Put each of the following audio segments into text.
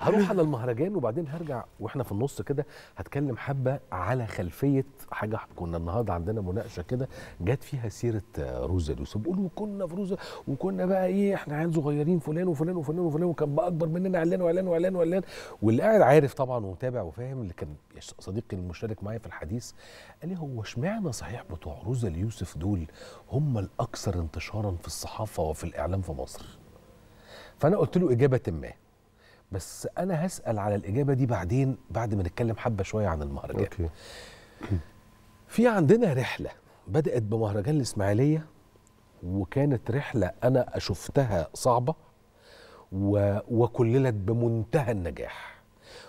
هروح على المهرجان وبعدين هرجع واحنا في النص كده هتكلم حبه على خلفيه حاجه كنا النهارده عندنا مناقشه كده جت فيها سيره آه، روزا اليوسف بيقولوا كنا في روزا وكنا بقى ايه احنا عيال صغيرين فلان وفلان وفلان وفلان وكان بقى اكبر مننا علان وعلان وعلان وعلان واللي قاعد عارف طبعا ومتابع وفاهم اللي كان صديقي المشترك معايا في الحديث قال لي هو اشمعنى صحيح بتوع روزا اليوسف دول هم الاكثر انتشارا في الصحافه وفي الاعلام في مصر فانا قلت له اجابه ما بس انا هسال على الاجابه دي بعدين بعد ما نتكلم حبه شويه عن المهرجان أوكي. في عندنا رحله بدات بمهرجان الاسماعيليه وكانت رحله انا شفتها صعبه و... وكللت بمنتهى النجاح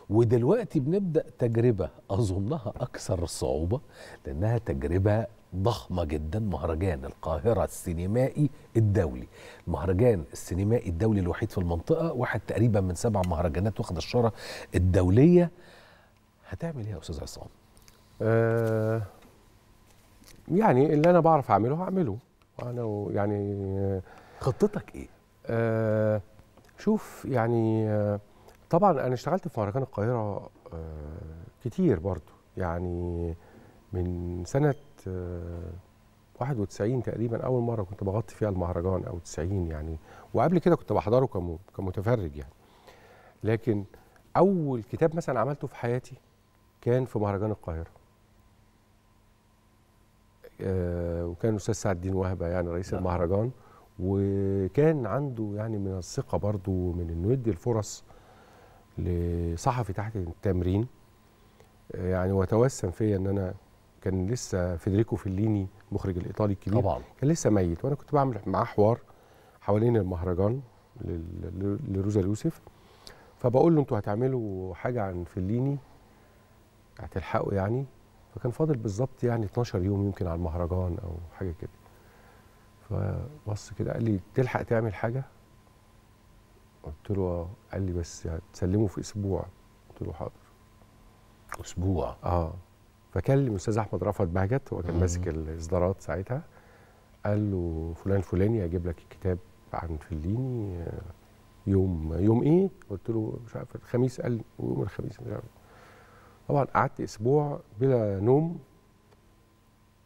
ودلوقتي بنبدا تجربه اظنها اكثر صعوبه لانها تجربه ضخمه جدا مهرجان القاهره السينمائي الدولي المهرجان السينمائي الدولي الوحيد في المنطقه واحد تقريبا من سبع مهرجانات واخد الشهره الدوليه هتعمل ايه يا استاذ عصام آه، يعني اللي انا بعرف اعمله هعمله انا يعني آه، خطتك ايه أه شوف يعني أه طبعا انا اشتغلت في مهرجان القاهره آه، كتير برضو يعني من سنه 91 آه، تقريبا اول مره كنت بغطي فيها المهرجان او 90 يعني وقبل كده كنت بحضره كمتفرج يعني لكن اول كتاب مثلا عملته في حياتي كان في مهرجان القاهره آه، وكان الاستاذ سعد الدين وهبه يعني رئيس نعم. المهرجان وكان عنده يعني من الثقه برضه من انه يدي الفرص لصحفي تحت التمرين آه، يعني وتوسم فيا ان انا كان لسه فيدريكو فيليني المخرج الايطالي الكبير طبعا كان لسه ميت وانا كنت بعمل معاه حوار حوالين المهرجان لروزا يوسف فبقول له انتوا هتعملوا حاجه عن فيليني هتلحقوا يعني فكان فاضل بالظبط يعني 12 يوم يمكن على المهرجان او حاجه كده فبص كده قال لي تلحق تعمل حاجه قلت له اه قال لي بس هتسلمه في اسبوع قلت له حاضر اسبوع اه فكلم الاستاذ احمد رفعت بهجت هو كان ماسك الاصدارات ساعتها قال له فلان فلاني هجيب لك الكتاب عن فليني آه، يوم يوم ايه؟ قلت له مش عارف الخميس قال لي يوم الخميس مش عارف طبعا قعدت اسبوع بلا نوم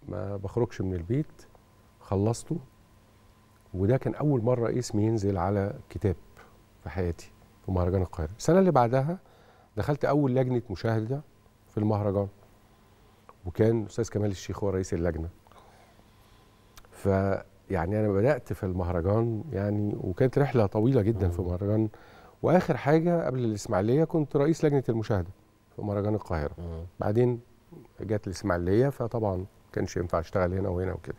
ما بخرجش من البيت خلصته وده كان اول مره اسمي ينزل على كتاب في حياتي في مهرجان القاهره السنه اللي بعدها دخلت اول لجنه مشاهده في المهرجان وكان الاستاذ كمال الشيخ هو رئيس اللجنه فيعني انا بدات في المهرجان يعني وكانت رحله طويله جدا في مهرجان واخر حاجه قبل الاسماعيليه كنت رئيس لجنه المشاهده في مهرجان القاهره بعدين جت الاسماعيليه فطبعا كانش ينفع اشتغل هنا وهنا وكده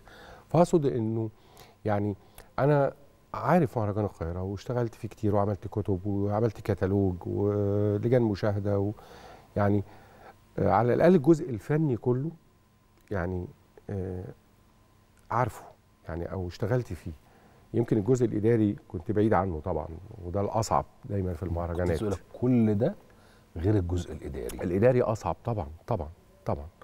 فاقصد انه يعني انا عارف مهرجان القاهره واشتغلت فيه كتير وعملت كتب وعملت كتالوج ولجان مشاهده و يعني آه، على الاقل الجزء الفني كله يعني آه، عارفه يعني او اشتغلت فيه يمكن الجزء الاداري كنت بعيد عنه طبعا وده الاصعب دايما في المهرجانات كل ده غير الجزء الاداري الاداري اصعب طبعا طبعا طبعا